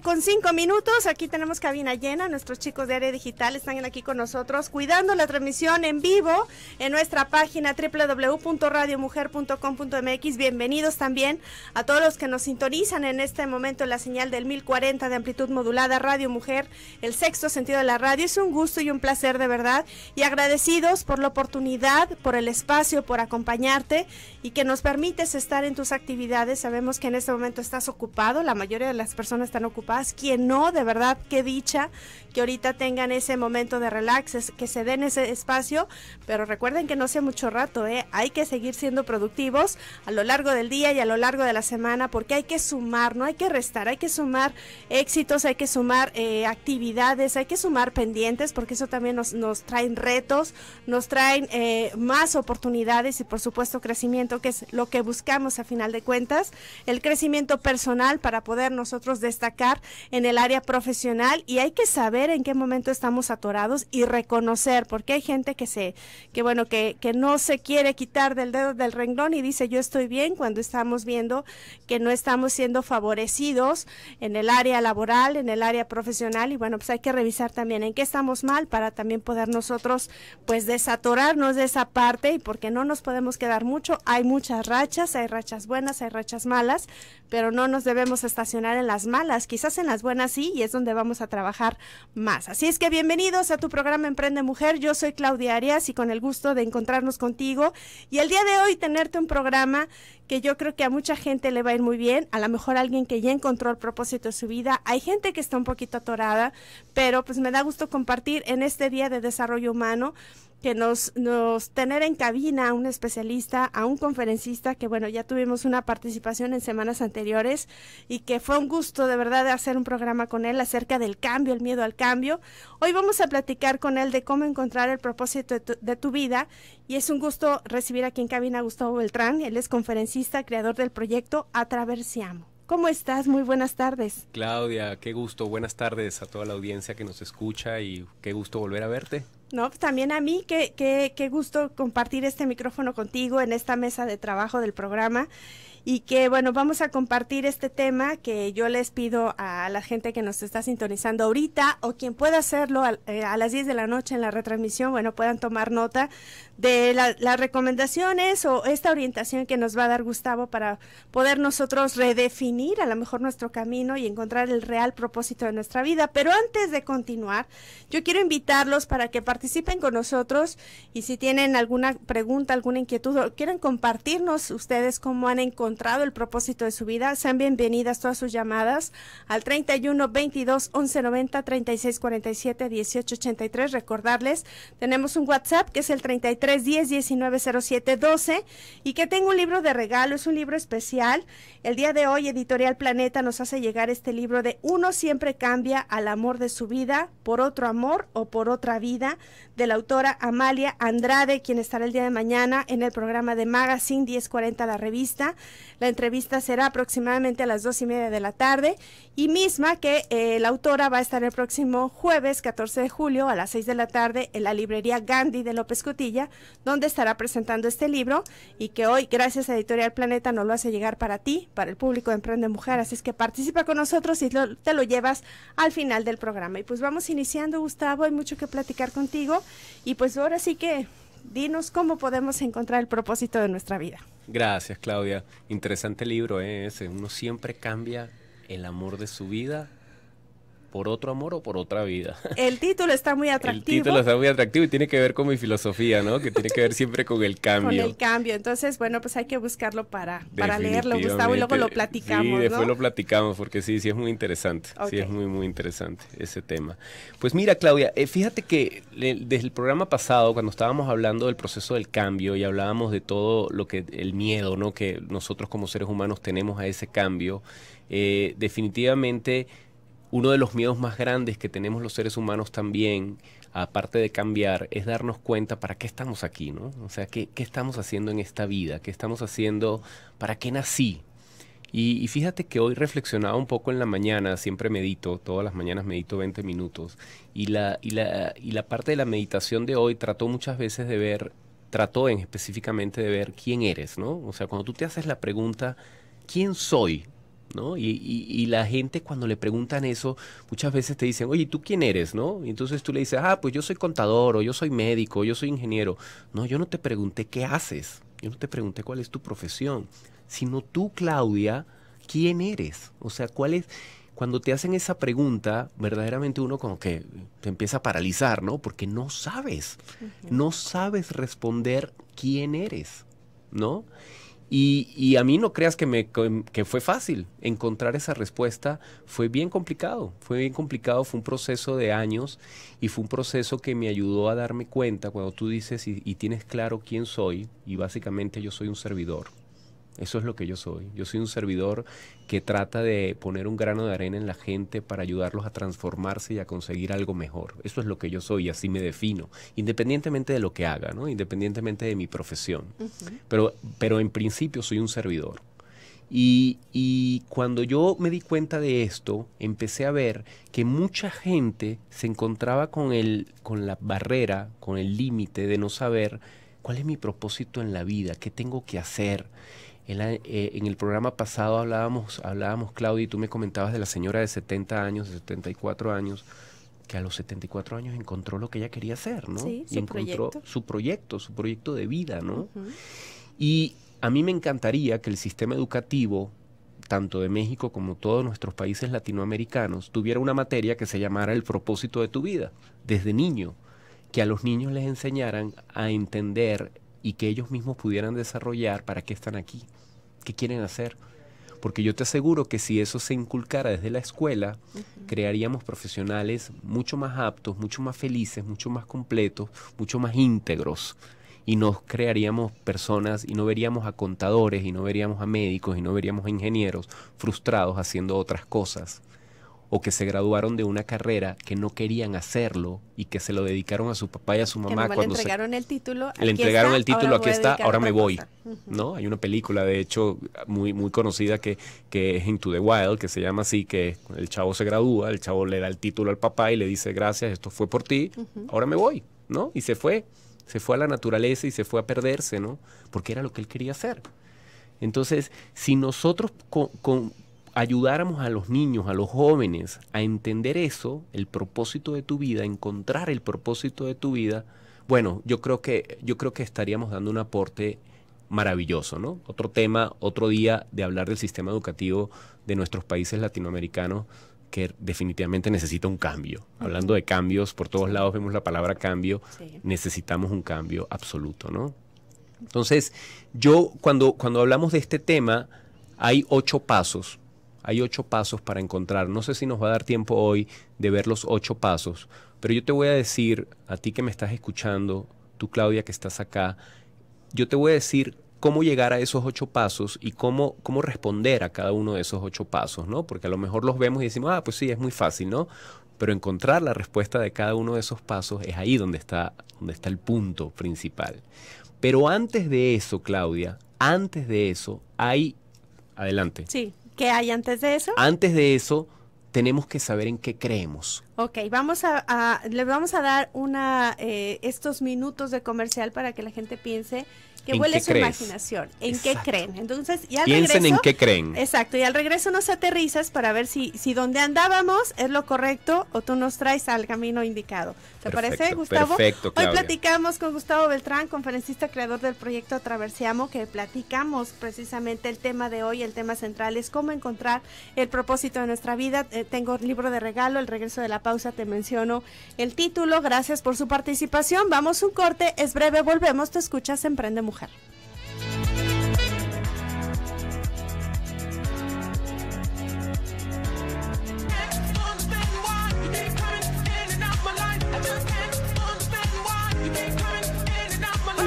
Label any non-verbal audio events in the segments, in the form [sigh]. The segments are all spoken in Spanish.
con cinco minutos. Aquí tenemos cabina llena. Nuestros chicos de área digital están aquí con nosotros cuidando la transmisión en vivo en nuestra página www.radiomujer.com.mx. Bienvenidos también a todos los que nos sintonizan en este momento la señal del 1040 de amplitud modulada Radio Mujer, el sexto sentido de la radio. Es un gusto y un placer de verdad y agradecidos por la oportunidad, por el espacio, por acompañarte y que nos permites estar en tus actividades. Sabemos que en este momento estás ocupado, la mayoría de las personas están ocupadas paz, quien no, de verdad, qué dicha que ahorita tengan ese momento de relax, que se den ese espacio, pero recuerden que no sea mucho rato, ¿eh? hay que seguir siendo productivos a lo largo del día y a lo largo de la semana, porque hay que sumar, no hay que restar, hay que sumar éxitos, hay que sumar eh, actividades, hay que sumar pendientes, porque eso también nos, nos traen retos, nos traen eh, más oportunidades y por supuesto crecimiento, que es lo que buscamos a final de cuentas, el crecimiento personal para poder nosotros destacar en el área profesional y hay que saber en qué momento estamos atorados y reconocer, porque hay gente que se, que bueno, que, que no se quiere quitar del dedo del renglón y dice yo estoy bien cuando estamos viendo que no estamos siendo favorecidos en el área laboral, en el área profesional y bueno, pues hay que revisar también en qué estamos mal para también poder nosotros pues desatorarnos de esa parte y porque no nos podemos quedar mucho, hay muchas rachas, hay rachas buenas, hay rachas malas, pero no nos debemos estacionar en las malas, quizás Hacen en las buenas sí, y es donde vamos a trabajar más. Así es que bienvenidos a tu programa Emprende Mujer. Yo soy Claudia Arias y con el gusto de encontrarnos contigo y el día de hoy tenerte un programa que yo creo que a mucha gente le va a ir muy bien, a lo mejor alguien que ya encontró el propósito de su vida, hay gente que está un poquito atorada, pero pues me da gusto compartir en este día de desarrollo humano que nos, tener en cabina a un especialista, a un conferencista, que bueno, ya tuvimos una participación en semanas anteriores y que fue un gusto de verdad hacer un programa con él acerca del cambio, el miedo al cambio. Hoy vamos a platicar con él de cómo encontrar el propósito de tu, vida y es un gusto recibir aquí en cabina a Gustavo Beltrán, él es conferencista, creador del proyecto Atraversiamo. ¿Cómo estás? Muy buenas tardes. Claudia, qué gusto. Buenas tardes a toda la audiencia que nos escucha y qué gusto volver a verte. No, pues también a mí, qué, qué, gusto compartir este micrófono contigo en esta mesa de trabajo del programa y que bueno, vamos a compartir este tema que yo les pido a la gente que nos está sintonizando ahorita o quien pueda hacerlo a, eh, a las 10 de la noche en la retransmisión, bueno, puedan tomar nota de las recomendaciones o esta orientación que nos va a dar Gustavo para poder nosotros redefinir a lo mejor nuestro camino y encontrar el real propósito de nuestra vida. Pero antes de continuar, yo quiero invitarlos para que participen con nosotros y si tienen alguna pregunta, alguna inquietud o quieren compartirnos ustedes cómo han encontrado el propósito de su vida, sean bienvenidas todas sus llamadas al 31 22 11 90 36 47 18 83. Recordarles, tenemos un WhatsApp que es el 33 310-1907-12 y que tengo un libro de regalo, es un libro especial. El día de hoy Editorial Planeta nos hace llegar este libro de Uno siempre cambia al amor de su vida por otro amor o por otra vida de la autora Amalia Andrade, quien estará el día de mañana en el programa de Magazine 1040 La Revista. La entrevista será aproximadamente a las dos y media de la tarde y misma que eh, la autora va a estar el próximo jueves 14 de julio a las 6 de la tarde en la librería Gandhi de López Cotilla donde estará presentando este libro y que hoy, gracias a Editorial Planeta, nos lo hace llegar para ti, para el público de Emprende Mujer. Así es que participa con nosotros y te lo llevas al final del programa. Y pues vamos iniciando, Gustavo, hay mucho que platicar contigo. Y pues ahora sí que dinos cómo podemos encontrar el propósito de nuestra vida. Gracias, Claudia. Interesante libro, ¿eh? Ese. Uno siempre cambia el amor de su vida por otro amor o por otra vida. [laughs] El título está muy atractivo. El título está muy atractivo y tiene que ver con mi filosofía, ¿no? Que tiene que ver siempre con el cambio. Con el cambio. Entonces, bueno, pues hay que buscarlo para, para leerlo, Gustavo, y luego lo platicamos. Sí, después lo platicamos porque sí, sí es muy interesante. Sí es muy, muy interesante ese tema. Pues mira, Claudia, eh, fíjate que desde el programa pasado, cuando estábamos hablando del proceso del cambio y hablábamos de todo lo que el miedo, ¿no? Que nosotros como seres humanos tenemos a ese cambio, eh, definitivamente uno de los miedos más grandes que tenemos los seres humanos también, aparte de cambiar, es darnos cuenta para qué estamos aquí, ¿no? O sea, qué, estamos haciendo en esta vida, qué estamos haciendo, para qué nací. Y, fíjate que hoy reflexionaba un poco en la mañana, siempre medito, todas las mañanas medito 20 minutos, y la, y la, parte de la meditación de hoy trató muchas veces de ver, trató en específicamente de ver quién eres, ¿no? O sea, cuando tú te haces la pregunta, ¿quién soy? Y, la gente cuando le preguntan eso, muchas veces te dicen, oye, ¿tú quién eres? ¿no? Y entonces tú le dices, ah, pues yo soy contador, o yo soy médico, o yo soy ingeniero. No, yo no te pregunté qué haces, yo no te pregunté cuál es tu profesión, sino tú, Claudia, ¿quién eres? O sea, ¿cuál es...? Cuando te hacen esa pregunta, verdaderamente uno como que te empieza a paralizar, ¿no? Porque no sabes, no sabes responder quién eres, ¿no? Y, a mí no creas que, me, fue fácil. Encontrar esa respuesta fue bien complicado. Fue bien complicado, fue un proceso de años y fue un proceso que me ayudó a darme cuenta cuando tú dices y tienes claro quién soy, y básicamente yo soy un servidor, eso es lo que yo soy. Yo soy un servidor que trata de poner un grano de arena en la gente para ayudarlos a transformarse y a conseguir algo mejor. Eso es lo que yo soy y así me defino, independientemente de lo que haga, ¿no? independientemente de mi profesión. pero, pero en principio soy un servidor. Y, y, cuando yo me di cuenta de esto, empecé a ver que mucha gente se encontraba con, el, con la barrera, con el límite de no saber cuál es mi propósito en la vida, qué tengo que hacer. Eh, en, el programa pasado hablábamos, hablábamos, Claudia, y tú me comentabas de la señora de 70 años, de 74 años, que a los 74 años encontró lo que ella quería hacer, ¿no? Sí, y encontró su proyecto, su proyecto de vida, ¿no? Y a mí me encantaría que el sistema educativo, tanto de México como todos nuestros países latinoamericanos, tuviera una materia que se llamara el propósito de tu vida, desde niño, que a los niños les enseñaran a entender y que ellos mismos pudieran desarrollar para qué están aquí. ¿Qué quieren hacer. Porque yo te aseguro que si eso se inculcara desde la escuela, crearíamos profesionales mucho más aptos, mucho más felices, mucho más completos, mucho más íntegros. Y nos crearíamos personas y no veríamos a contadores y no veríamos a médicos y no veríamos a ingenieros frustrados haciendo otras cosas o que se graduaron de una carrera que no querían hacerlo y que se lo dedicaron a su papá y a su mamá, cuando le entregaron el título le entregaron el título aquí está ahora me voy no hay una película de hecho muy muy conocida que que es Into the Wild que se llama así que el chavo se gradúa el chavo le da el título al papá y le dice gracias esto fue por ti ahora me voy no y se fue se fue a la naturaleza y se fue a perderse no porque era lo que él quería hacer entonces si nosotros con ayudáramos a los niños, a los jóvenes a entender eso, el propósito de tu vida, encontrar el propósito de tu vida, bueno, yo creo que yo creo que estaríamos dando un aporte maravilloso, ¿no? Otro tema, otro día de hablar del sistema educativo de nuestros países latinoamericanos que definitivamente necesita un cambio. Hablando de cambios, por todos lados vemos la palabra cambio, necesitamos un cambio absoluto, ¿no? Entonces, yo cuando, cuando hablamos de este tema, hay ocho pasos hay ocho pasos para encontrar. No sé si nos va a dar tiempo hoy de ver los ocho pasos, pero yo te voy a decir, a ti que me estás escuchando, tú Claudia que estás acá, yo te voy a decir cómo llegar a esos ocho pasos y cómo, cómo responder a cada uno de esos ocho pasos, ¿no? Porque a lo mejor los vemos y decimos, ah, pues sí, es muy fácil, ¿no? Pero encontrar la respuesta de cada uno de esos pasos es ahí donde está, donde está el punto principal. Pero antes de eso, Claudia, antes de eso, hay... Adelante. Sí, ¿Qué hay antes de eso? Antes de eso, tenemos que saber en qué creemos. Ok, vamos a, a les vamos a dar una eh, estos minutos de comercial para que la gente piense que vuele su imaginación, en qué creen. Entonces, ya Piensen regreso, en qué creen. Exacto, y al regreso nos aterrizas para ver si, si donde andábamos es lo correcto o tú nos traes al camino indicado. ¿Te parece, Gustavo? Perfecto, Hoy platicamos con Gustavo Beltrán, conferencista creador del proyecto Traversiamo, que platicamos precisamente el tema de hoy, el tema central es cómo encontrar el propósito de nuestra vida. Eh, tengo el libro de regalo, el regreso de la pausa, te menciono el título. Gracias por su participación. Vamos un corte, es breve, volvemos, te escuchas, Emprende Mujer mujer.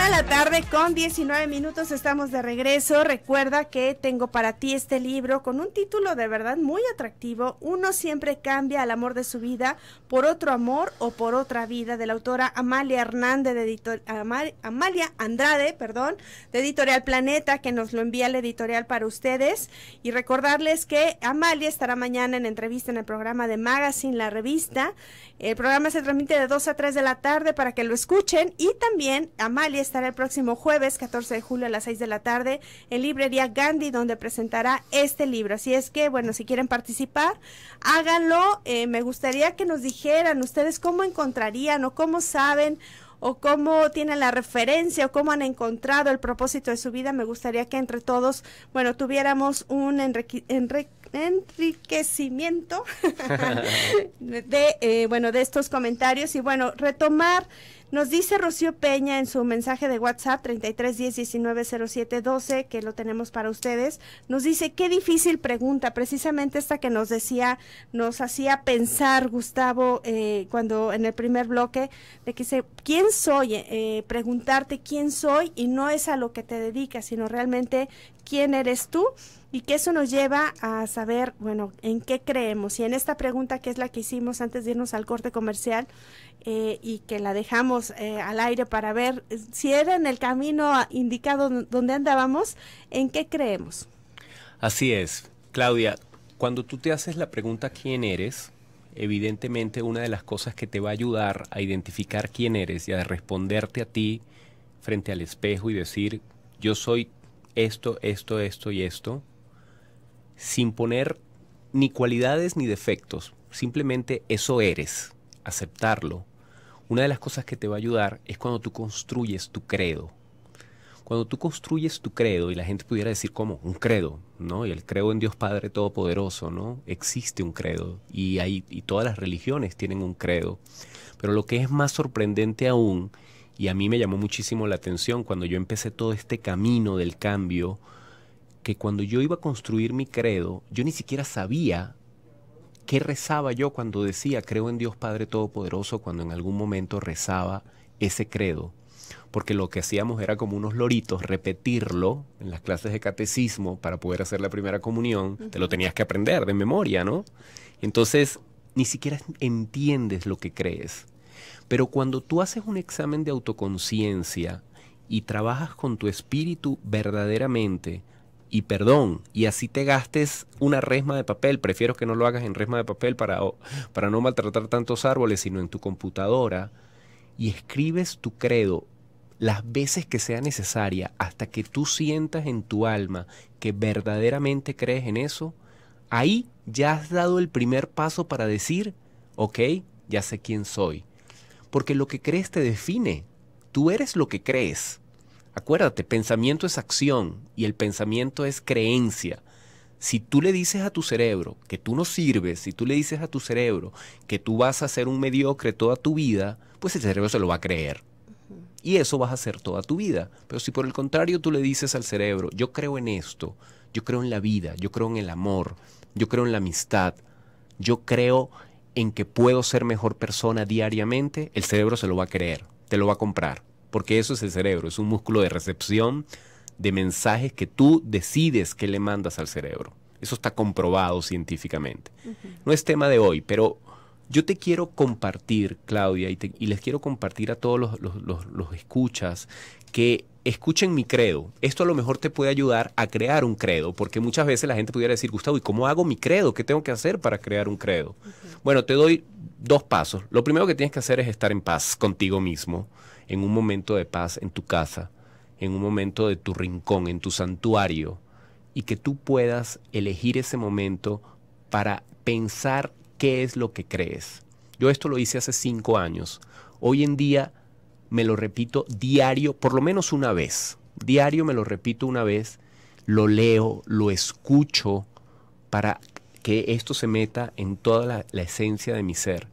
la tarde con 19 minutos estamos de regreso. Recuerda que tengo para ti este libro con un título de verdad muy atractivo. Uno siempre cambia al amor de su vida por otro amor o por otra vida de la autora Amalia Hernández de Amalia Andrade, perdón, de Editorial Planeta que nos lo envía la editorial para ustedes y recordarles que Amalia estará mañana en entrevista en el programa de Magazine La Revista. El programa se transmite de 2 a 3 de la tarde para que lo escuchen y también Amalia está el próximo jueves 14 de julio a las 6 de la tarde en Librería Gandhi, donde presentará este libro. Así es que, bueno, si quieren participar, háganlo. Eh, me gustaría que nos dijeran ustedes cómo encontrarían o cómo saben o cómo tienen la referencia o cómo han encontrado el propósito de su vida. Me gustaría que entre todos, bueno, tuviéramos un enriquecimiento [laughs] de, eh, bueno, de estos comentarios y bueno, retomar nos dice Rocío Peña en su mensaje de WhatsApp 3310190712 que lo tenemos para ustedes. Nos dice, qué difícil pregunta, precisamente esta que nos decía, nos hacía pensar Gustavo eh, cuando en el primer bloque, de que dice, ¿quién soy? Eh, preguntarte quién soy y no es a lo que te dedicas, sino realmente quién eres tú y que eso nos lleva a saber, bueno, en qué creemos. Y en esta pregunta que es la que hicimos antes de irnos al corte comercial eh, y que la dejamos eh, al aire para ver eh, si era en el camino indicado donde andábamos, en qué creemos. Así es, Claudia, cuando tú te haces la pregunta quién eres, evidentemente una de las cosas que te va a ayudar a identificar quién eres y a responderte a ti frente al espejo y decir, yo soy esto, esto, esto y esto, sin poner ni cualidades ni defectos, simplemente eso eres, aceptarlo. Una de las cosas que te va a ayudar es cuando tú construyes tu credo. Cuando tú construyes tu credo, y la gente pudiera decir cómo un credo, ¿no? Y el credo en Dios Padre Todopoderoso, ¿no? Existe un credo y, ahí y todas las religiones tienen un credo. Pero lo que es más sorprendente aún y a mí me llamó muchísimo la atención cuando yo empecé todo este camino del cambio, que cuando yo iba a construir mi credo, yo ni siquiera sabía qué rezaba yo cuando decía, creo en Dios Padre Todopoderoso, cuando en algún momento rezaba ese credo. Porque lo que hacíamos era como unos loritos, repetirlo en las clases de catecismo para poder hacer la primera comunión. Te lo tenías que aprender de memoria, ¿no? Entonces, ni siquiera entiendes lo que crees. Pero cuando tú haces un examen de autoconciencia y trabajas con tu espíritu verdaderamente, y perdón, y así te gastes una resma de papel, prefiero que no lo hagas en resma de papel para, para no maltratar tantos árboles, sino en tu computadora, y escribes tu credo las veces que sea necesaria hasta que tú sientas en tu alma que verdaderamente crees en eso, ahí ya has dado el primer paso para decir, ok, ya sé quién soy, porque lo que crees te define. Tú eres lo que crees. Acuérdate, pensamiento es acción y el pensamiento es creencia. Si tú le dices a tu cerebro que tú no sirves, si tú le dices a tu cerebro que tú vas a ser un mediocre toda tu vida, pues el cerebro se lo va a creer. Y eso vas a hacer toda tu vida. Pero si por el contrario tú le dices al cerebro, yo creo en esto, yo creo en la vida, yo creo en el amor, yo creo en la amistad, yo creo en que puedo ser mejor persona diariamente, el cerebro se lo va a creer, te lo va a comprar, porque eso es el cerebro, es un músculo de recepción de mensajes que tú decides que le mandas al cerebro. Eso está comprobado científicamente. No es tema de hoy, pero yo te quiero compartir, Claudia, y, les quiero compartir a todos los, los, los, los escuchas que escuchen mi credo. Esto a lo mejor te puede ayudar a crear un credo, porque muchas veces la gente pudiera decir, Gustavo, ¿y cómo hago mi credo? ¿Qué tengo que hacer para crear un credo? Bueno, te doy dos pasos. Lo primero que tienes que hacer es estar en paz contigo mismo, en un momento de paz en tu casa, en un momento de tu rincón, en tu santuario, y que tú puedas elegir ese momento para pensar qué es lo que crees. Yo esto lo hice hace cinco años. Hoy en día me lo repito diario, por lo menos una vez. Diario me lo repito una vez, lo leo, lo escucho para que esto se meta en toda la, esencia de mi ser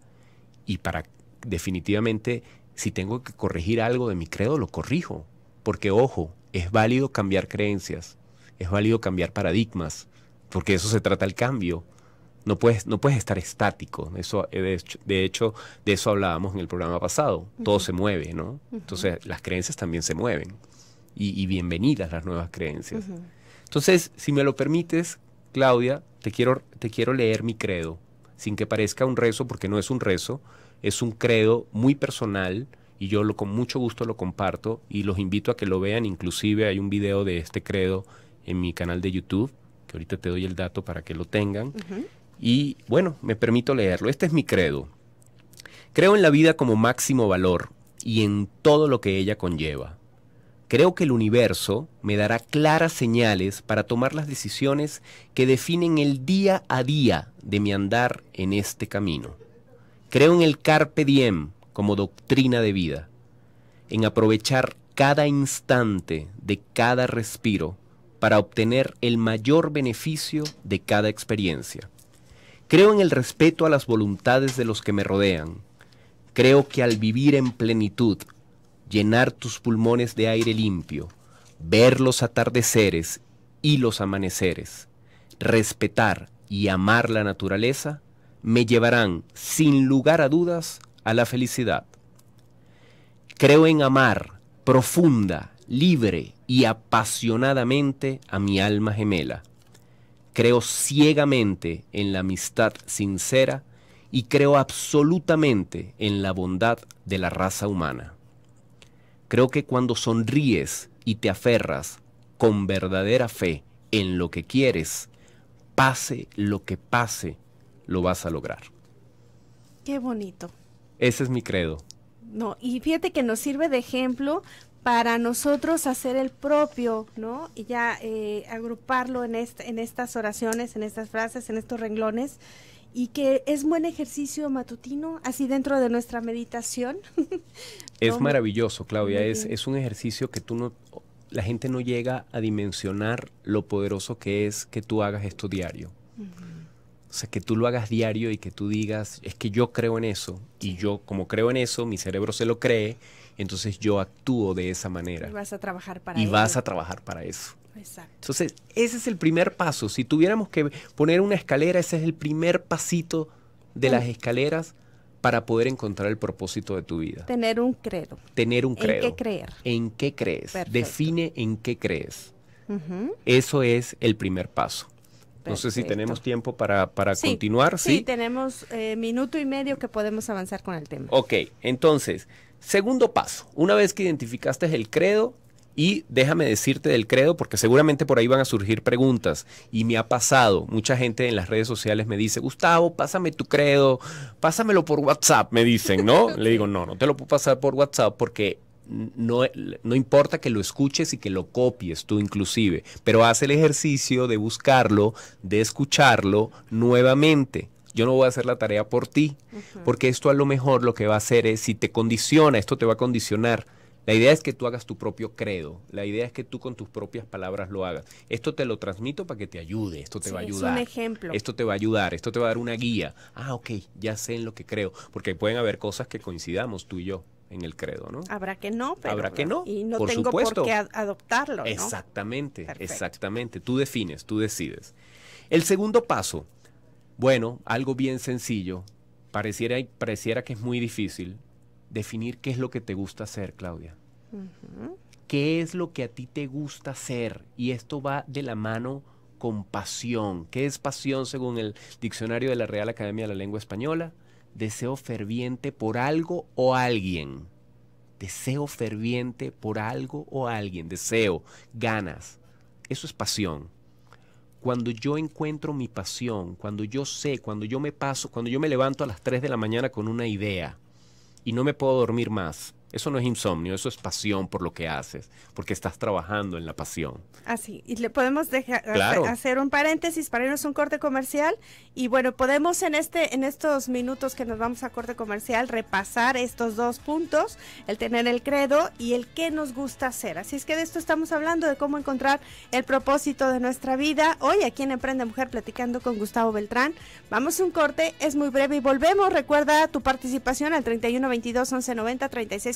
y para definitivamente si tengo que corregir algo de mi credo, lo corrijo. Porque ojo, es válido cambiar creencias, es válido cambiar paradigmas, porque eso se trata el cambio no puedes, no puedes estar estático. Eso, eh, de, hecho, de, hecho, de eso hablábamos en el programa pasado. Todo se mueve, ¿no? Entonces, las creencias también se mueven. Y, bienvenidas las nuevas creencias. Entonces, si me lo permites, Claudia, te quiero, te quiero leer mi credo, sin que parezca un rezo, porque no es un rezo, es un credo muy personal y yo lo, con mucho gusto lo comparto y los invito a que lo vean. Inclusive hay un video de este credo en mi canal de YouTube, que ahorita te doy el dato para que lo tengan. Y bueno, me permito leerlo. Este es mi credo. Creo en la vida como máximo valor y en todo lo que ella conlleva. Creo que el universo me dará claras señales para tomar las decisiones que definen el día a día de mi andar en este camino. Creo en el carpe diem como doctrina de vida, en aprovechar cada instante de cada respiro para obtener el mayor beneficio de cada experiencia. Creo en el respeto a las voluntades de los que me rodean. Creo que al vivir en plenitud, llenar tus pulmones de aire limpio, ver los atardeceres y los amaneceres, respetar y amar la naturaleza, me llevarán, sin lugar a dudas, a la felicidad. Creo en amar profunda, libre y apasionadamente a mi alma gemela Creo ciegamente en la amistad sincera y creo absolutamente en la bondad de la raza humana. Creo que cuando sonríes y te aferras con verdadera fe en lo que quieres, pase lo que pase, lo vas a lograr. Qué bonito. Ese es mi credo. No, y fíjate que nos sirve de ejemplo para nosotros hacer el propio, ¿no? Y ya eh, agruparlo en, estas oraciones, en estas frases, en estos renglones, y que es buen ejercicio matutino, así dentro de nuestra meditación. [laughs] es maravilloso, Claudia, es, un ejercicio que tú no, la gente no llega a dimensionar lo poderoso que es que tú hagas esto diario. O sea, que tú lo hagas diario y que tú digas, es que yo creo en eso, y yo como creo en eso, mi cerebro se lo cree, entonces yo actúo de esa manera. Y vas a trabajar para eso. Y vas a trabajar para eso. Exacto. Entonces, ese es el primer paso. Si tuviéramos que poner una escalera, ese es el primer pasito de las em. escaleras para poder encontrar el propósito de tu vida. Tener un credo. Tener un credo. ¿En qué creer? ¿En qué crees? Define en qué crees. Eso es el primer paso. No sé si tenemos tiempo para, continuar. Sí, tenemos eh, minuto y medio que podemos avanzar con el tema. Ok, entonces, Segundo paso, una vez que identificaste el credo, y déjame decirte del credo, porque seguramente por ahí van a surgir preguntas. Y me ha pasado, mucha gente en las redes sociales me dice, Gustavo, pásame tu credo, pásamelo por WhatsApp, me dicen, ¿no? [laughs] Le digo, no, no te lo puedo pasar por WhatsApp porque no, no, importa que lo escuches y que lo copies tú inclusive, pero haz el ejercicio de buscarlo, de escucharlo nuevamente yo no voy a hacer la tarea por ti, porque esto a lo mejor lo que va a hacer es, si te condiciona, esto te va a condicionar. La idea es que tú hagas tu propio credo, la idea es que tú con tus propias palabras lo hagas. Esto te lo transmito para que te ayude, esto te va a ayudar. Es un ejemplo. Esto te va a ayudar, esto te va a dar una guía. Ah, ok, ya sé en lo que creo, porque pueden haber cosas que coincidamos tú y yo en el credo, ¿no? Habrá que no, pero habrá que no. Y no tengo por qué adoptarlo. ¿no? Exactamente, exactamente. Tú defines, tú decides. El segundo paso bueno, algo bien sencillo. Pareciera, pareciera que es muy difícil definir qué es lo que te gusta hacer, Claudia. ¿Qué es lo que a ti te gusta hacer? Y esto va de la mano con pasión. ¿Qué es pasión según el diccionario de la Real Academia de la Lengua Española? Deseo ferviente por algo o alguien. Deseo ferviente por algo o alguien. Deseo, ganas. Eso es pasión cuando yo encuentro mi pasión, cuando yo sé, cuando yo me paso, cuando yo me levanto a las 3 de la mañana con una idea y no me puedo dormir más, eso no es insomnio, eso es pasión por lo que haces, porque estás trabajando en la pasión. Así, ah, y le podemos dejar hacer un paréntesis para irnos a un corte comercial y bueno, podemos en este en estos minutos que nos vamos a corte comercial repasar estos dos puntos, el tener el credo y el qué nos gusta hacer. Así es que de esto estamos hablando de cómo encontrar el propósito de nuestra vida. Hoy aquí en Emprende Mujer platicando con Gustavo Beltrán. Vamos a un corte, es muy breve y volvemos. Recuerda tu participación al 31 22 11 90 36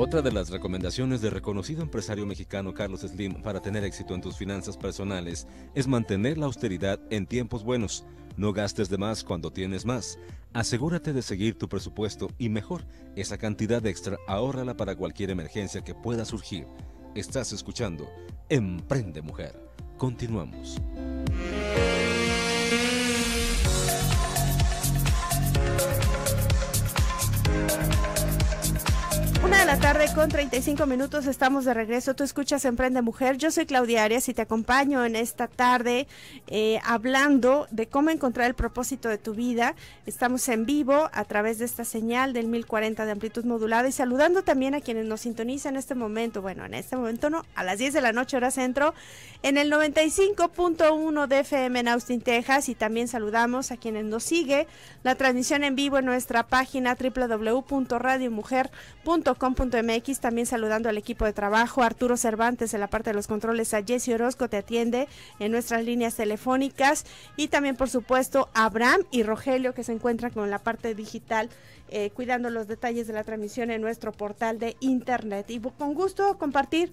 Otra de las recomendaciones del reconocido empresario mexicano Carlos Slim para tener éxito en tus finanzas personales es mantener la austeridad en tiempos buenos. No gastes de más cuando tienes más. Asegúrate de seguir tu presupuesto y mejor, esa cantidad extra ahórrala para cualquier emergencia que pueda surgir. Estás escuchando Emprende Mujer. Continuamos. la tarde con 35 minutos estamos de regreso. Tú escuchas Emprende Mujer. Yo soy Claudia Arias y te acompaño en esta tarde eh, hablando de cómo encontrar el propósito de tu vida. Estamos en vivo a través de esta señal del 1040 de amplitud modulada y saludando también a quienes nos sintonizan en este momento. Bueno, en este momento no, a las 10 de la noche hora centro en el 95.1 de FM en Austin, Texas y también saludamos a quienes nos sigue la transmisión en vivo en nuestra página www.radiomujer.com también saludando al equipo de trabajo, Arturo Cervantes en la parte de los controles, a Jesse Orozco te atiende en nuestras líneas telefónicas y también, por supuesto, Abraham y Rogelio que se encuentran con la parte digital. Eh, cuidando los detalles de la transmisión en nuestro portal de internet. Y con gusto compartir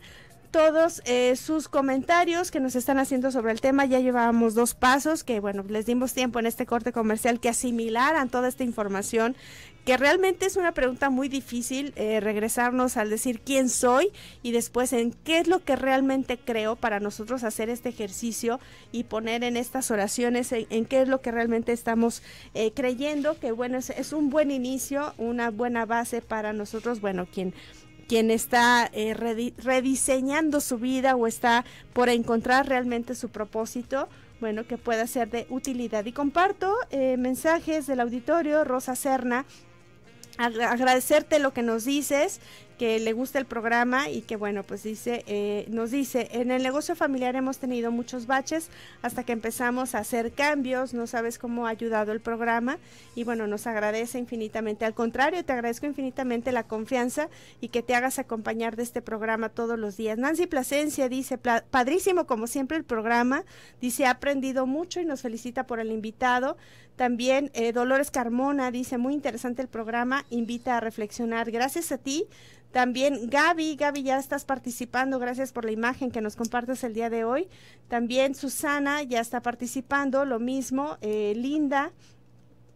todos eh, sus comentarios que nos están haciendo sobre el tema. Ya llevábamos dos pasos que, bueno, les dimos tiempo en este corte comercial que asimilaran toda esta información, que realmente es una pregunta muy difícil, eh, regresarnos al decir quién soy y después en qué es lo que realmente creo para nosotros hacer este ejercicio y poner en estas oraciones en, qué es lo que realmente estamos eh, creyendo, que bueno, es, es un buen inicio, una buena base para nosotros, bueno, quien quien está eh, rediseñando su vida o está por encontrar realmente su propósito, bueno, que pueda ser de utilidad. Y comparto eh, mensajes del auditorio, Rosa Cerna, agradecerte lo que nos dices, que le gusta el programa y que bueno, pues dice, eh, nos dice, en el negocio familiar hemos tenido muchos baches hasta que empezamos a hacer cambios, no sabes cómo ha ayudado el programa y bueno, nos agradece infinitamente, al contrario, te agradezco infinitamente la confianza y que te hagas acompañar de este programa todos los días. Nancy Plasencia dice, padrísimo como siempre el programa, dice, ha aprendido mucho y nos felicita por el invitado. También eh, Dolores Carmona dice, muy interesante el programa, invita a reflexionar. Gracias a ti. También Gaby, Gaby ya estás participando, gracias por la imagen que nos compartes el día de hoy. También Susana ya está participando, lo mismo, eh, Linda,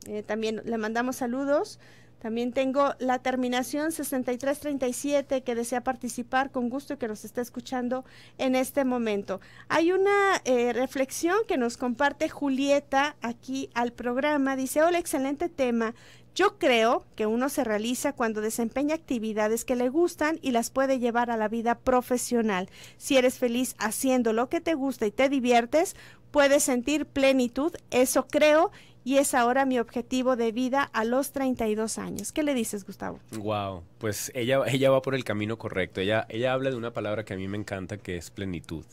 eh, también le mandamos saludos. También tengo la terminación 6337 que desea participar con gusto y que nos está escuchando en este momento. Hay una eh, reflexión que nos comparte Julieta aquí al programa. Dice, hola, excelente tema. Yo creo que uno se realiza cuando desempeña actividades que le gustan y las puede llevar a la vida profesional. Si eres feliz haciendo lo que te gusta y te diviertes, puedes sentir plenitud, eso creo, y es ahora mi objetivo de vida a los 32 años. ¿Qué le dices, Gustavo? Wow, pues ella, ella va por el camino correcto. Ella, ella habla de una palabra que a mí me encanta, que es plenitud.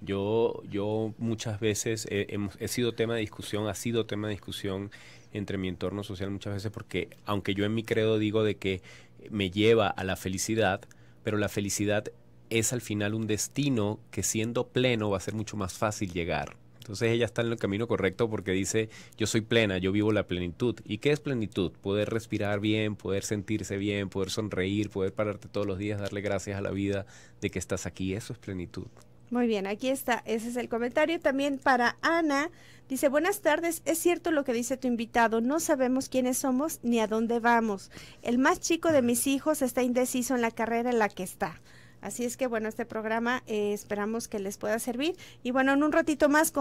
Yo, yo muchas veces he, sido tema de discusión, ha sido tema de discusión entre mi entorno social muchas veces porque aunque yo en mi credo digo de que me lleva a la felicidad, pero la felicidad es al final un destino que siendo pleno va a ser mucho más fácil llegar. Entonces ella está en el camino correcto porque dice, yo soy plena, yo vivo la plenitud. ¿Y qué es plenitud? Poder respirar bien, poder sentirse bien, poder sonreír, poder pararte todos los días, darle gracias a la vida de que estás aquí. Eso es plenitud. Muy bien, aquí está. Ese es el comentario también para Ana. Dice, buenas tardes, es cierto lo que dice tu invitado, no sabemos quiénes somos ni a dónde vamos. El más chico de mis hijos está indeciso en la carrera en la que está. Así es que bueno, este programa eh, esperamos que les pueda servir. Y bueno, en un ratito más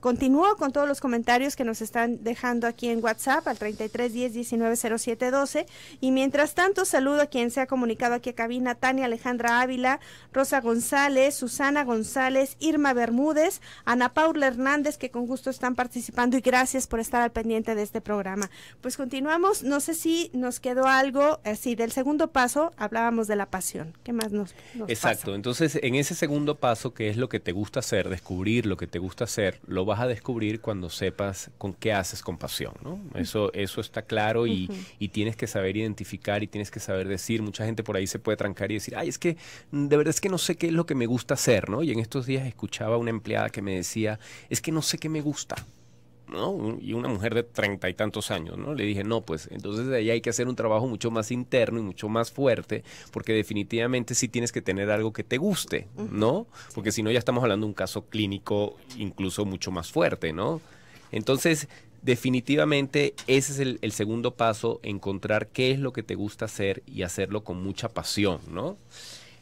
continúo con todos los comentarios que nos están dejando aquí en WhatsApp al 33 10 19 07 12. Y mientras tanto, saludo a quien se ha comunicado aquí a cabina, Tania Alejandra Ávila, Rosa González, Susana González, Irma Bermúdez, Ana Paula Hernández, que con gusto están participando y gracias por estar al pendiente de este programa. Pues continuamos, no sé si nos quedó algo así del segundo paso, hablábamos de la pasión. ¿Qué más nos Exacto, entonces en ese segundo paso, que es lo que te gusta hacer, descubrir lo que te gusta hacer, lo vas a descubrir cuando sepas con qué haces con pasión, Eso, eso está claro y, tienes que saber identificar y tienes que saber decir, mucha gente por ahí se puede trancar y decir, ay, es que mm, de verdad es que no sé qué es lo que me gusta hacer, ¿no? Y en estos días escuchaba a una empleada que me decía, es que no sé qué me gusta. Y una mujer de treinta y tantos años, ¿no? Le dije, no, pues entonces de ahí hay que hacer un trabajo mucho más interno y mucho más fuerte, porque definitivamente sí tienes que tener algo que te guste, ¿no? Porque si no ya estamos hablando de un caso clínico incluso mucho más fuerte, ¿no? Entonces, definitivamente ese es el, segundo paso, encontrar qué es lo que te gusta hacer y hacerlo con mucha pasión, ¿no?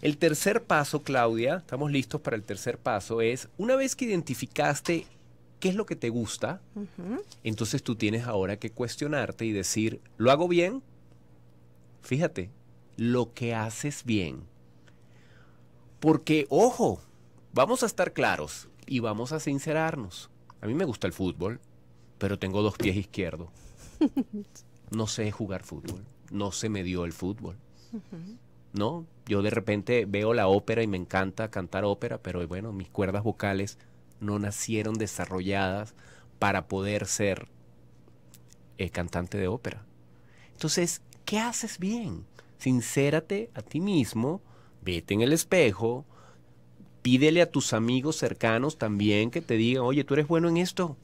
El tercer paso, Claudia, estamos listos para el tercer paso, es una vez que identificaste es lo que te gusta, entonces tú tienes ahora que cuestionarte y decir, ¿lo hago bien? Fíjate, lo que haces bien. Porque, ojo, vamos a estar claros y vamos a sincerarnos. A mí me gusta el fútbol, pero tengo dos pies izquierdos. No sé jugar fútbol, no se me dio el fútbol. ¿No? Yo de repente veo la ópera y me encanta cantar ópera, pero bueno, mis cuerdas vocales no nacieron desarrolladas para poder ser el eh, cantante de ópera. Entonces, ¿qué haces bien? Sincérate a ti mismo, vete en el espejo, pídele a tus amigos cercanos también que te digan, oye, tú eres bueno en esto,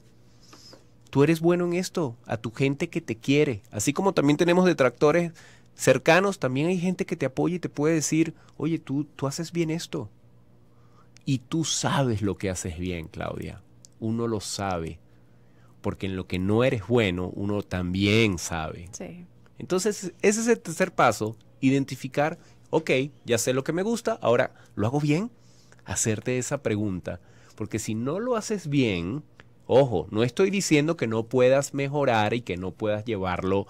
tú eres bueno en esto, a tu gente que te quiere. Así como también tenemos detractores cercanos, también hay gente que te apoya y te puede decir, oye, tú, tú haces bien esto, y tú sabes lo que haces bien, Claudia. Uno lo sabe. Porque en lo que no eres bueno, uno también sabe. Sí. Entonces, ese es el tercer paso, identificar, ok, ya sé lo que me gusta, ahora, ¿lo hago bien? Hacerte esa pregunta. Porque si no lo haces bien, ojo, no estoy diciendo que no puedas mejorar y que no puedas llevarlo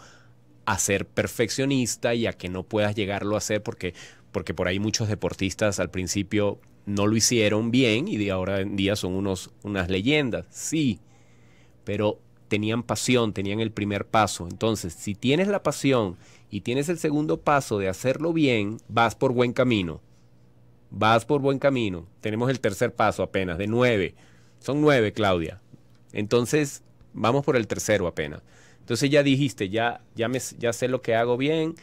a ser perfeccionista y a que no puedas llegarlo a ser porque porque por ahí muchos deportistas al principio no lo hicieron bien y de ahora en día son unos, unas leyendas, sí, pero tenían pasión, tenían el primer paso. Entonces, si tienes la pasión y tienes el segundo paso de hacerlo bien, vas por buen camino. Vas por buen camino. Tenemos el tercer paso apenas, de nueve. Son nueve, Claudia. Entonces, vamos por el tercero apenas. Entonces ya dijiste, ya, ya, me, ya sé lo que hago bien,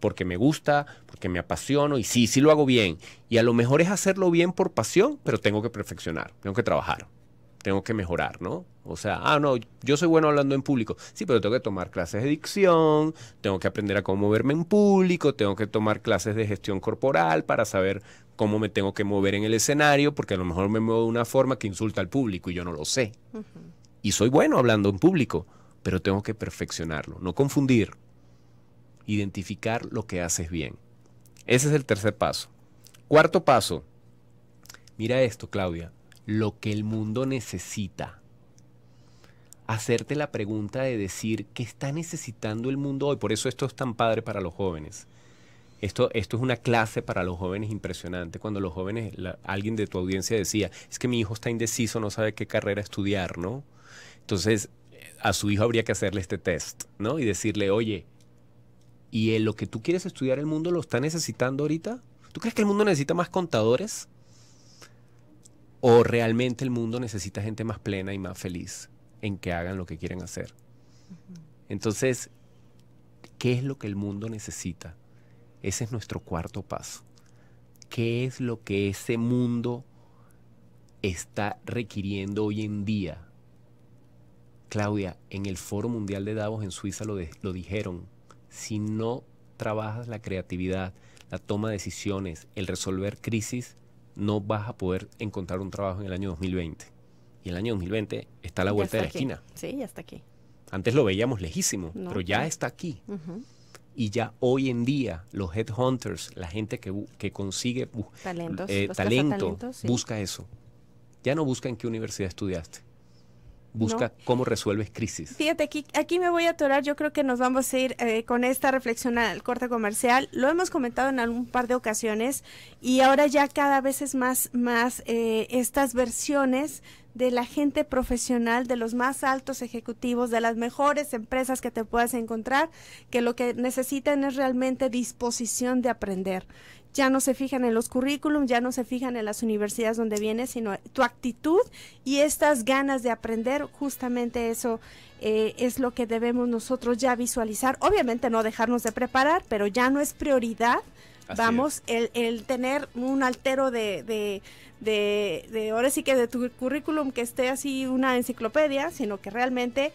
porque me gusta, porque me apasiono y sí, sí lo hago bien. Y a lo mejor es hacerlo bien por pasión, pero tengo que perfeccionar, tengo que trabajar, tengo que mejorar, ¿no? O sea, ah, no, yo soy bueno hablando en público. Sí, pero tengo que tomar clases de dicción, tengo que aprender a cómo moverme en público, tengo que tomar clases de gestión corporal para saber cómo me tengo que mover en el escenario, porque a lo mejor me muevo de una forma que insulta al público y yo no lo sé. Y soy bueno hablando en público, pero tengo que perfeccionarlo, no confundir, identificar lo que haces bien. Ese es el tercer paso. Cuarto paso. Mira esto, Claudia. Lo que el mundo necesita. Hacerte la pregunta de decir qué está necesitando el mundo hoy. Por eso esto es tan padre para los jóvenes. Esto, esto, es una clase para los jóvenes impresionante. Cuando los jóvenes, alguien de tu audiencia decía, es que mi hijo está indeciso, no sabe qué carrera estudiar, ¿no? Entonces, a su hijo habría que hacerle este test, ¿no? Y decirle, oye, y en lo que tú quieres estudiar el mundo lo está necesitando ahorita? ¿Tú crees que el mundo necesita más contadores? ¿O realmente el mundo necesita gente más plena y más feliz en que hagan lo que quieren hacer? Entonces, ¿qué es lo que el mundo necesita? Ese es nuestro cuarto paso. ¿Qué es lo que ese mundo está requiriendo hoy en día? Claudia, en el Foro Mundial de Davos en Suiza lo dijeron si no trabajas la creatividad, la toma de decisiones, el resolver crisis, no vas a poder encontrar un trabajo en el año 2020. Y el año 2020 está a la vuelta de la esquina. Sí, ya está aquí. Antes lo veíamos lejísimo, pero ya está aquí. Y ya hoy en día los headhunters, la gente que, consigue eh, talento, busca eso. Ya no busca en qué universidad estudiaste busca cómo resuelves crisis. Fíjate, aquí, aquí me voy a atorar, yo creo que nos vamos a ir eh, con esta reflexión al corte comercial. Lo hemos comentado en algún par de ocasiones y ahora ya cada vez es más, más eh, estas versiones de la gente profesional, de los más altos ejecutivos, de las mejores empresas que te puedas encontrar, que lo que necesitan es realmente disposición de aprender. Ya no se fijan en los currículum, ya no se fijan en las universidades donde vienes, sino tu actitud y estas ganas de aprender, justamente eso eh, es lo que debemos nosotros ya visualizar. Obviamente no dejarnos de preparar, pero ya no es prioridad vamos, el, el, tener un altero de, de, de, ahora sí que de tu currículum que esté así una enciclopedia, sino que realmente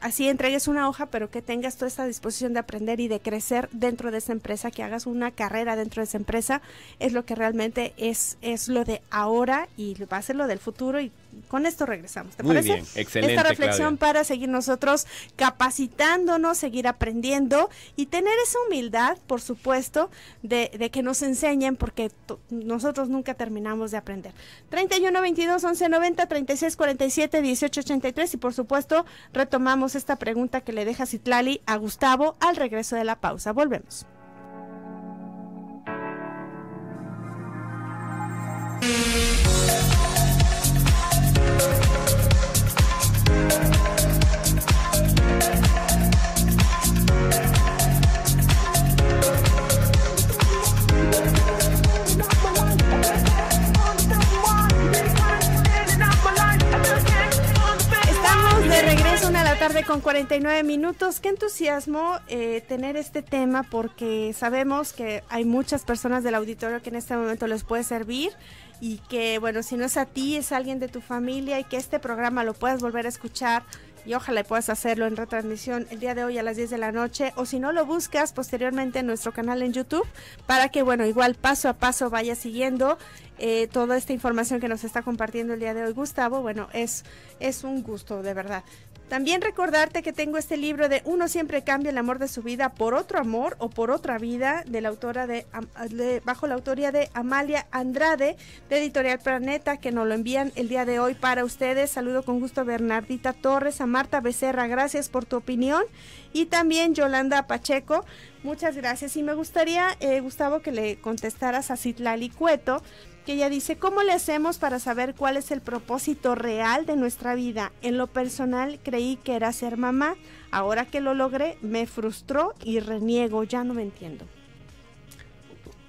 así entregues una hoja, pero que tengas toda esta disposición de aprender y de crecer dentro de esa empresa, que hagas una carrera dentro de esa empresa, es lo que realmente es, es lo de ahora y va a ser lo del futuro y con esto regresamos. ¿Te parece? excelente. Esta reflexión para seguir nosotros capacitándonos, seguir aprendiendo y tener esa humildad, por supuesto, de, que nos enseñen, porque nosotros nunca terminamos de aprender. 31 22 11 90 36 47 18 83 y por supuesto retomamos esta pregunta que le deja Citlali a Gustavo al regreso de la pausa. Volvemos. tarde con 49 minutos. Qué entusiasmo eh, tener este tema porque sabemos que hay muchas personas del auditorio que en este momento les puede servir y que, bueno, si no es a ti, es alguien de tu familia y que este programa lo puedas volver a escuchar y ojalá puedas hacerlo en retransmisión el día de hoy a las 10 de la noche o si no lo buscas posteriormente en nuestro canal en YouTube para que bueno igual paso a paso vaya siguiendo eh, toda esta información que nos está compartiendo el día de hoy Gustavo bueno es es un gusto de verdad también recordarte que tengo este libro de Uno siempre cambia el amor de su vida por otro amor o por otra vida, de la autora de, bajo la autoría de Amalia Andrade, de Editorial Planeta, que nos lo envían el día de hoy para ustedes. Saludo con gusto a Bernardita Torres, a Marta Becerra, gracias por tu opinión. Y también Yolanda Pacheco, muchas gracias. Y me gustaría, eh, Gustavo, que le contestaras a Citlali Cueto que ella dice, ¿cómo le hacemos para saber cuál es el propósito real de nuestra vida? En lo personal creí que era ser mamá, ahora que lo logré me frustró y reniego, ya no me entiendo.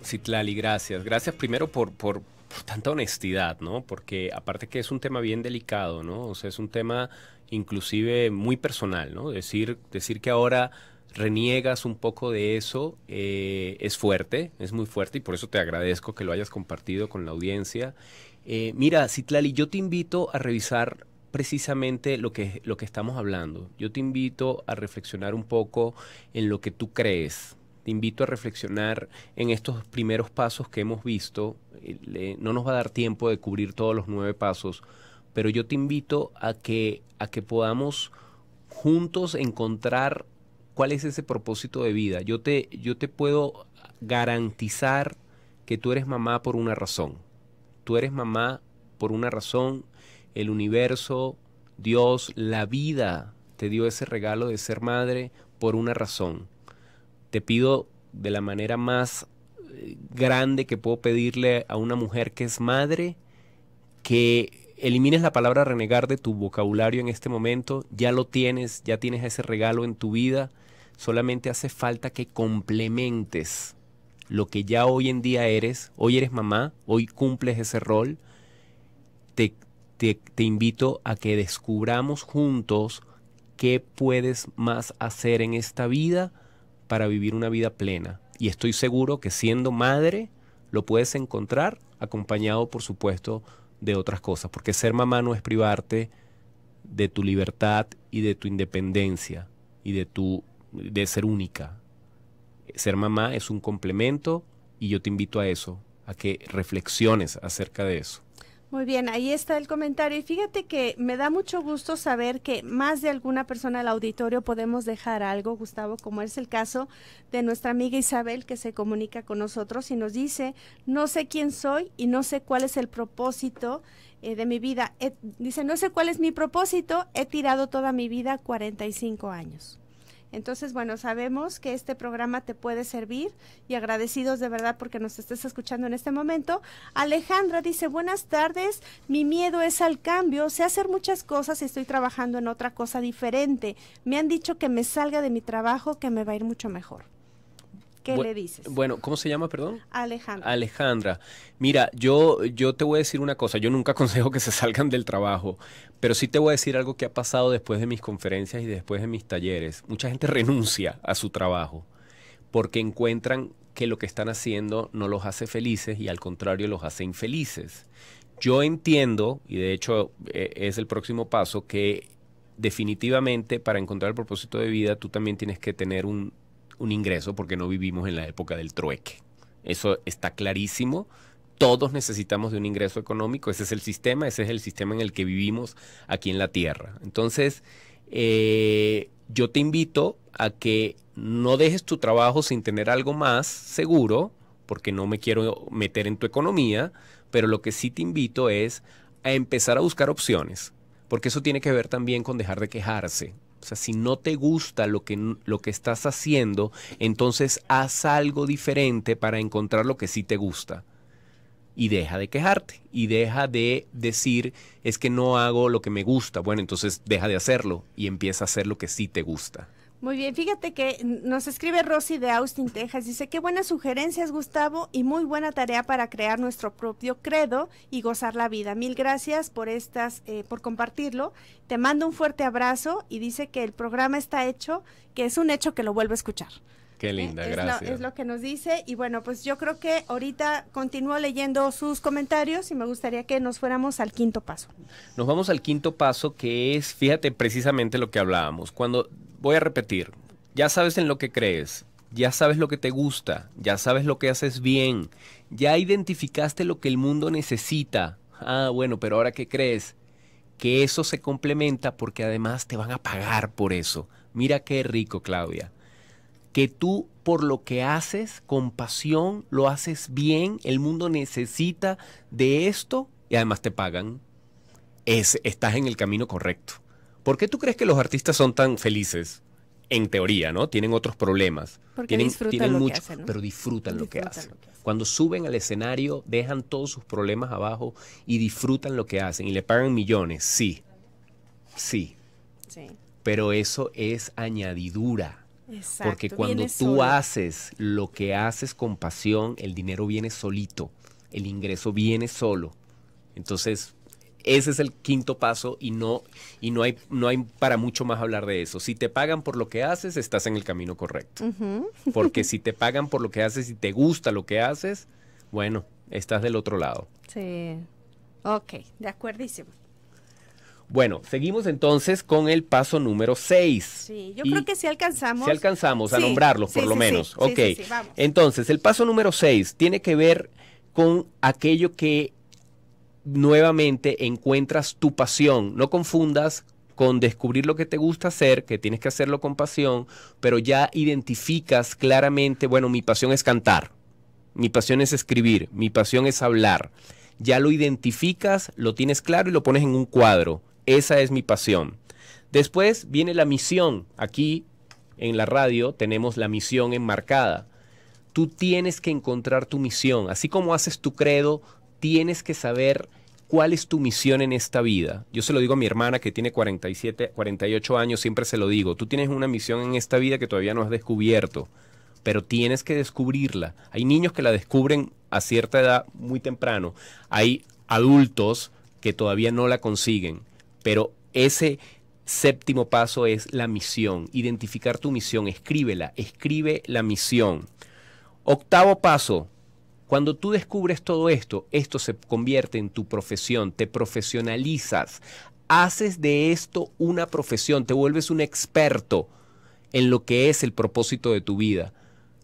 Citlali, gracias. Gracias primero por, por, tanta honestidad, ¿no? Porque aparte que es un tema bien delicado, ¿no? O sea, es un tema inclusive muy personal, ¿no? Decir, decir que ahora reniegas un poco de eso, eh, es fuerte, es muy fuerte y por eso te agradezco que lo hayas compartido con la audiencia. Eh, mira, Citlali, yo te invito a revisar precisamente lo que, lo que estamos hablando. Yo te invito a reflexionar un poco en lo que tú crees. Te invito a reflexionar en estos primeros pasos que hemos visto. Eh, no nos va a dar tiempo de cubrir todos los nueve pasos, pero yo te invito a que, a que podamos juntos encontrar cuál es ese propósito de vida. Yo te, yo te puedo garantizar que tú eres mamá por una razón. Tú eres mamá por una razón. El universo, Dios, la vida te dio ese regalo de ser madre por una razón. Te pido de la manera más eh, grande que puedo pedirle a una mujer que es madre que elimines la palabra renegar de tu vocabulario en este momento. Ya lo tienes, ya tienes ese regalo en tu vida solamente hace falta que complementes lo que ya hoy en día eres, hoy eres mamá, hoy cumples ese rol, te, te invito a que descubramos juntos qué puedes más hacer en esta vida para vivir una vida plena. Y estoy seguro que siendo madre lo puedes encontrar acompañado, por supuesto, de otras cosas, porque ser mamá no es privarte de tu libertad y de tu independencia y de tu de ser única. Ser mamá es un complemento y yo te invito a eso, a que reflexiones acerca de eso. Muy bien, ahí está el comentario. Y fíjate que me da mucho gusto saber que más de alguna persona al auditorio podemos dejar algo, Gustavo, como es el caso de nuestra amiga Isabel que se comunica con nosotros y nos dice, no sé quién soy y no sé cuál es el propósito eh, de mi vida. Eh, dice, no sé cuál es mi propósito, he tirado toda mi vida 45 años. Entonces, bueno, sabemos que este programa te puede servir y agradecidos de verdad porque nos estés escuchando en este momento. Alejandra dice, buenas tardes, mi miedo es al cambio, sé hacer muchas cosas y estoy trabajando en otra cosa diferente. Me han dicho que me salga de mi trabajo, que me va a ir mucho mejor. ¿Qué le dices? Bueno, ¿cómo se llama, perdón? Alejandra. Alejandra, mira, yo, yo te voy a decir una cosa, yo nunca [laughs] aconsejo que se salgan del trabajo, pero sí te voy a decir algo que ha pasado después de mis conferencias y después de mis talleres. Mucha gente renuncia a su trabajo porque encuentran que lo que están haciendo no los hace felices y al contrario los hace infelices. Yo entiendo, y de hecho eh, es el próximo paso, que definitivamente para encontrar el propósito de vida tú también tienes que tener un un ingreso porque no vivimos en la época del trueque. Eso está clarísimo. Todos necesitamos de un ingreso económico. Ese es el sistema, ese es el sistema en el que vivimos aquí en la Tierra. Entonces, eh, yo te invito a que no dejes tu trabajo sin tener algo más seguro, porque no me quiero meter en tu economía, pero lo que sí te invito es a empezar a buscar opciones, porque eso tiene que ver también con dejar de quejarse. O sea, si no te gusta lo que, lo que estás haciendo, entonces haz algo diferente para encontrar lo que sí te gusta. Y deja de quejarte. Y deja de decir, es que no hago lo que me gusta. Bueno, entonces deja de hacerlo y empieza a hacer lo que sí te gusta. Muy bien, fíjate que nos escribe Rosy de Austin, Texas. Dice, qué buenas sugerencias, Gustavo, y muy buena tarea para crear nuestro propio credo y gozar la vida. Mil gracias por estas, eh, por compartirlo. Te mando un fuerte abrazo y dice que el programa está hecho, que es un hecho que lo vuelvo a escuchar. Qué eh, linda, gracias. Es lo, es lo que nos dice. Y bueno, pues yo creo que ahorita continúo leyendo sus comentarios y me gustaría que nos fuéramos al quinto paso. Nos vamos al quinto paso, que es, fíjate, precisamente lo que hablábamos. Cuando voy a repetir, ya sabes en lo que crees, ya sabes lo que te gusta, ya sabes lo que haces bien, ya identificaste lo que el mundo necesita. Ah, bueno, pero ahora qué crees? Que eso se complementa porque además te van a pagar por eso. Mira qué rico, Claudia. Que tú por lo que haces con pasión, lo haces bien, el mundo necesita de esto y además te pagan. Es, estás en el camino correcto. ¿Por qué tú crees que los artistas son tan felices? En teoría, ¿no? Tienen otros problemas. tienen, disfrutan mucho, pero disfrutan, lo, que hacen. Cuando suben al escenario, dejan todos sus problemas abajo y disfrutan lo que hacen. Y le pagan millones, sí. Sí. Pero eso es añadidura. Exacto, porque cuando tú haces lo que haces con pasión, el dinero viene solito, el ingreso viene solo. Entonces, ese es el quinto paso y no y no hay no hay para mucho más hablar de eso. Si te pagan por lo que haces, estás en el camino correcto. Porque [laughs] si te pagan por lo que haces y te gusta lo que haces, bueno, estás del otro lado. Sí. Ok, de acuerdísimo. Bueno, seguimos entonces con el paso número 6. Sí, yo creo que sí alcanzamos. Sí alcanzamos a nombrarlo nombrarlos, por lo menos. ok. Entonces, el paso número 6 tiene que ver con aquello que nuevamente encuentras tu pasión. No confundas con descubrir lo que te gusta hacer, que tienes que hacerlo con pasión, pero ya identificas claramente, bueno, mi pasión es cantar, mi pasión es escribir, mi pasión es hablar. Ya lo identificas, lo tienes claro y lo pones en un cuadro. Esa es mi pasión. Después viene la misión. Aquí en la radio tenemos la misión enmarcada. Tú tienes que encontrar tu misión. Así como haces tu credo, tienes que saber cuál es tu misión en esta vida. Yo se lo digo a mi hermana que tiene 47, 48 años, siempre se lo digo. Tú tienes una misión en esta vida que todavía no has descubierto, pero tienes que descubrirla. Hay niños que la descubren a cierta edad muy temprano. Hay adultos que todavía no la consiguen, pero ese séptimo paso es la misión, identificar tu misión, escríbela, escribe la misión. Octavo paso, cuando tú descubres todo esto, esto se convierte en tu profesión, te profesionalizas, haces de esto una profesión, te vuelves un experto en lo que es el propósito de tu vida.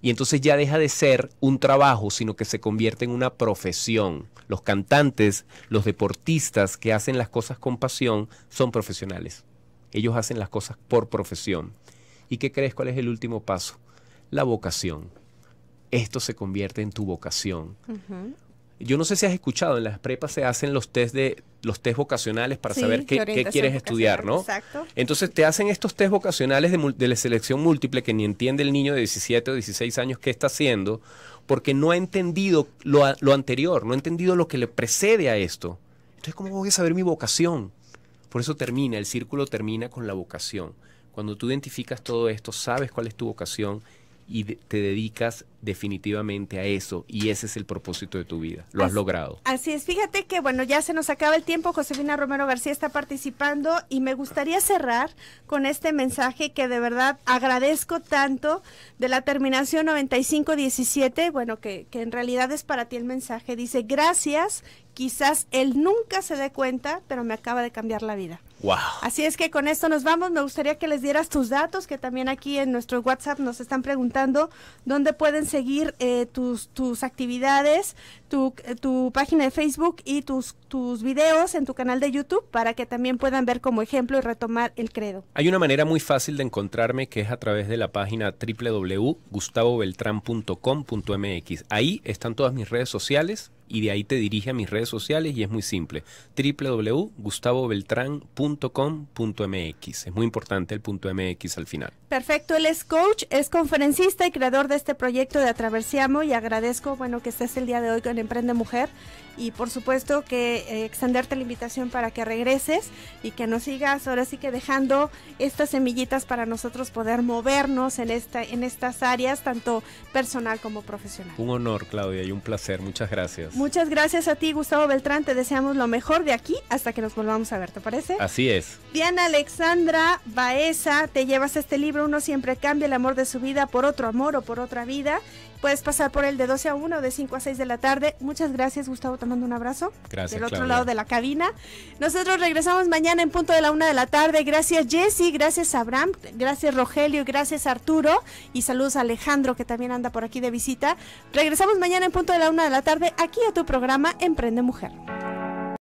Y entonces ya deja de ser un trabajo, sino que se convierte en una profesión. Los cantantes, los deportistas que hacen las cosas con pasión, son profesionales. Ellos hacen las cosas por profesión. ¿Y qué crees cuál es el último paso? La vocación esto se convierte en tu vocación. Yo no sé si has escuchado, en las prepas se hacen los test de los test vocacionales para saber qué, quieres estudiar, ¿no? Exacto. Entonces te hacen estos test vocacionales de, la selección múltiple que ni entiende el niño de 17 o 16 años qué está haciendo, porque no ha entendido lo, lo anterior, no ha entendido lo que le precede a esto. Entonces, ¿cómo voy a saber mi vocación? Por eso termina, el círculo termina con la vocación. Cuando tú identificas todo esto, sabes cuál es tu vocación y te dedicas definitivamente a eso y ese es el propósito de tu vida. Lo has logrado. Así es, fíjate que bueno, ya se nos acaba el tiempo, Josefina Romero García está participando y me gustaría cerrar con este mensaje que de verdad agradezco tanto de la terminación 9517, bueno, que, que en realidad es para ti el mensaje, dice gracias, quizás él nunca se dé cuenta, pero me acaba de cambiar la vida. Wow. Así es que con esto nos vamos. Me gustaría que les dieras tus datos, que también aquí en nuestro WhatsApp nos están preguntando dónde pueden seguir eh, tus, tus actividades, tu, tu, página de Facebook y tus, tus videos en tu canal de YouTube para que también puedan ver como ejemplo y retomar el credo. Hay una manera muy fácil de encontrarme que es a través de la página www.gustavobeltran.com.mx. Ahí están todas mis redes sociales y de ahí te dirige a mis redes sociales y es muy simple, www.gustavobeltran.com.mx. Es muy importante el punto .mx al final. Perfecto, él es coach, es conferencista y creador de este proyecto de Atraversiamo y agradezco, bueno, que estés el día de hoy con Emprende Mujer y por supuesto que eh, extenderte la invitación para que regreses y que nos sigas ahora sí que dejando estas semillitas para nosotros poder movernos en esta en estas áreas tanto personal como profesional. Un honor, Claudia, y un placer. Muchas gracias. Muchas gracias a ti, Gustavo Beltrán. Te deseamos lo mejor de aquí hasta que nos volvamos a ver, ¿te parece? Así es. Diana Alexandra Baeza, te llevas este libro, Uno siempre cambia el amor de su vida por otro amor o por otra vida. Puedes pasar por el de 12 a 1 o de 5 a 6 de la tarde. Muchas gracias, Gustavo. Te mando un abrazo. Gracias. Del otro lado de la cabina. Nosotros regresamos mañana en punto de la 1 de la tarde. Gracias, Jesse. Gracias, Abraham. Gracias, Rogelio. Gracias, Arturo. Y saludos a Alejandro, que también anda por aquí de visita. Regresamos mañana en punto de la 1 de la tarde aquí a tu programa Emprende Mujer.